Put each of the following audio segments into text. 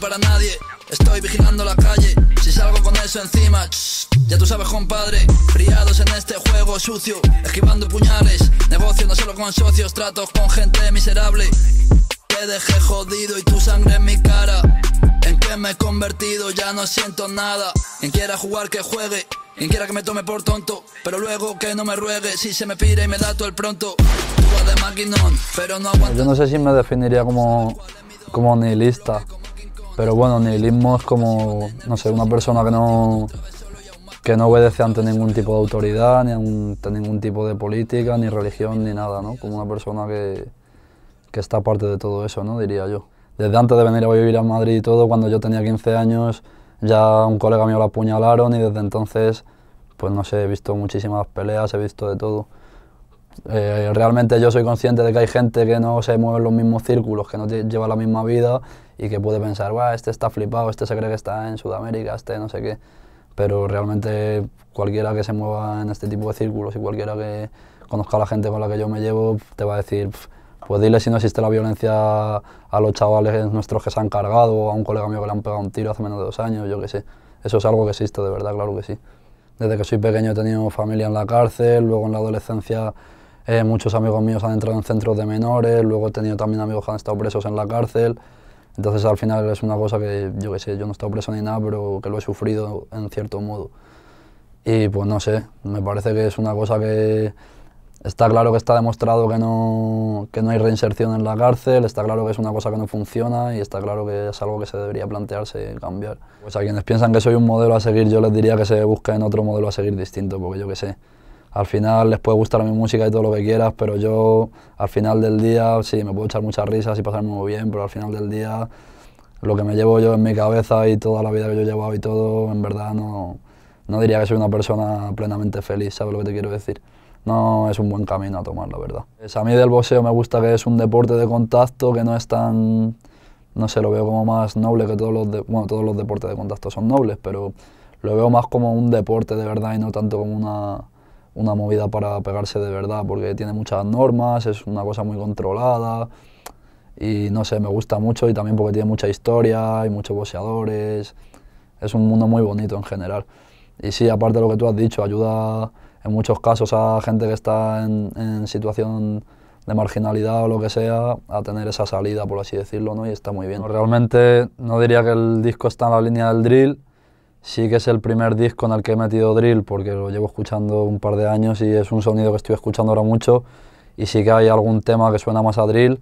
para nadie. Estoy vigilando la calle, si salgo con eso encima, ya tú sabes, compadre. Friados en este juego sucio, esquivando puñales. Negocio no solo con socios, tratos con gente miserable. Te dejé jodido y tu sangre en mi cara. ¿En qué me he convertido? Ya no siento nada. Quien quiera jugar, que juegue. Quien quiera que me tome por tonto, pero luego que no me ruegue si se me pira y me da todo el pronto. Tú de maquinón, pero no aguanto. Yo no sé si me definiría como, como nihilista. Pero bueno, nihilismo es como, no sé, una persona que no, que no obedece ante ningún tipo de autoridad, ni ante ningún tipo de política, ni religión, ni nada, ¿no? Como una persona que, que está aparte de todo eso, ¿no? Diría yo. Desde antes de venir a vivir a Madrid y todo, cuando yo tenía 15 años, ya un colega mío lo apuñalaron y desde entonces, pues no sé, he visto muchísimas peleas, he visto de todo. Eh, realmente yo soy consciente de que hay gente que no se mueve en los mismos círculos, que no lleva la misma vida y que puede pensar, este está flipado, este se cree que está en Sudamérica, este no sé qué. Pero realmente cualquiera que se mueva en este tipo de círculos y cualquiera que conozca a la gente con la que yo me llevo, te va a decir, pues dile si no existe la violencia a los chavales nuestros que se han cargado o a un colega mío que le han pegado un tiro hace menos de dos años, yo qué sé. Eso es algo que existe, de verdad, claro que sí. Desde que soy pequeño he tenido familia en la cárcel, luego en la adolescencia eh, muchos amigos míos han entrado en centros de menores, luego he tenido también amigos que han estado presos en la cárcel. Entonces al final es una cosa que yo qué sé, yo no he estado preso ni nada, pero que lo he sufrido en cierto modo. Y pues no sé, me parece que es una cosa que está claro que está demostrado que no, que no hay reinserción en la cárcel, está claro que es una cosa que no funciona y está claro que es algo que se debería plantearse cambiar. Pues a quienes piensan que soy un modelo a seguir, yo les diría que se busquen otro modelo a seguir distinto, porque yo qué sé, al final les puede gustar mi música y todo lo que quieras, pero yo al final del día, sí, me puedo echar muchas risas y pasarme muy bien, pero al final del día lo que me llevo yo en mi cabeza y toda la vida que yo he llevado y todo, en verdad no, no diría que soy una persona plenamente feliz, ¿sabes lo que te quiero decir? No es un buen camino a tomar, la verdad. Pues a mí del boxeo me gusta que es un deporte de contacto que no es tan, no sé, lo veo como más noble que todos los, bueno, todos los deportes de contacto son nobles, pero lo veo más como un deporte de verdad y no tanto como una una movida para pegarse de verdad, porque tiene muchas normas, es una cosa muy controlada y no sé, me gusta mucho y también porque tiene mucha historia y muchos boxeadores. Es un mundo muy bonito en general. Y sí, aparte de lo que tú has dicho, ayuda en muchos casos a gente que está en, situación de marginalidad o lo que sea, a tener esa salida, por así decirlo, ¿no? Y está muy bien. Realmente no diría que el disco está en la línea del drill, Sí que es el primer disco en el que he metido drill porque lo llevo escuchando un par de años y es un sonido que estoy escuchando ahora mucho y sí que hay algún tema que suena más a drill,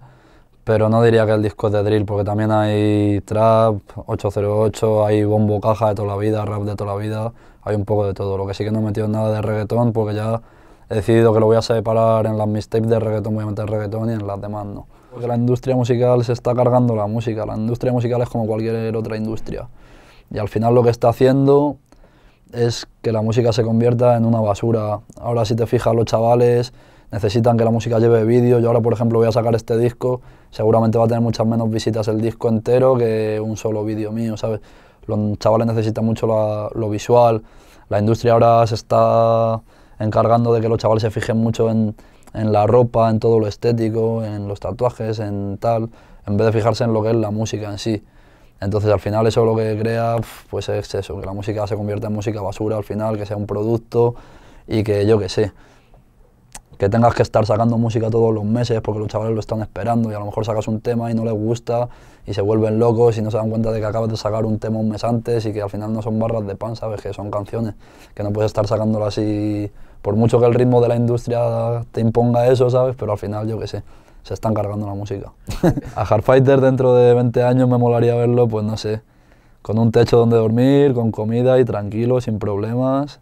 pero no diría que el disco es de drill porque también hay trap, 808, hay bombo caja de toda la vida, rap de toda la vida, hay un poco de todo. Lo que sí que no he metido nada de reggaetón porque ya he decidido que lo voy a separar en las mixtapes de reggaetón voy a meter reggaetón y en las demás no. Porque la industria musical se está cargando la música, la industria musical es como cualquier otra industria. Y al final lo que está haciendo es que la música se convierta en una basura. Ahora si te fijas los chavales necesitan que la música lleve vídeo. Yo ahora por ejemplo voy a sacar este disco, seguramente va a tener muchas menos visitas el disco entero que un solo vídeo mío, ¿sabes? Los chavales necesitan mucho lo visual. La industria ahora se está encargando de que los chavales se fijen mucho en la ropa, en todo lo estético, en los tatuajes, en tal, en vez de fijarse en lo que es la música en sí. Entonces al final eso lo que crea pues es eso, que la música se convierta en música basura al final, que sea un producto y que yo qué sé, que tengas que estar sacando música todos los meses porque los chavales lo están esperando y a lo mejor sacas un tema y no les gusta y se vuelven locos y no se dan cuenta de que acabas de sacar un tema un mes antes y que al final no son barras de pan, ¿sabes? Que son canciones, que no puedes estar sacándolas así, por mucho que el ritmo de la industria te imponga eso, ¿sabes? Pero al final yo qué sé se están cargando la música. a Fighter dentro de 20 años me molaría verlo, pues no sé, con un techo donde dormir, con comida y tranquilo, sin problemas.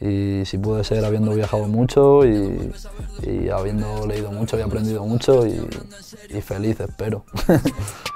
Y si puede ser, habiendo viajado mucho y, habiendo leído mucho y aprendido mucho y, y feliz, espero.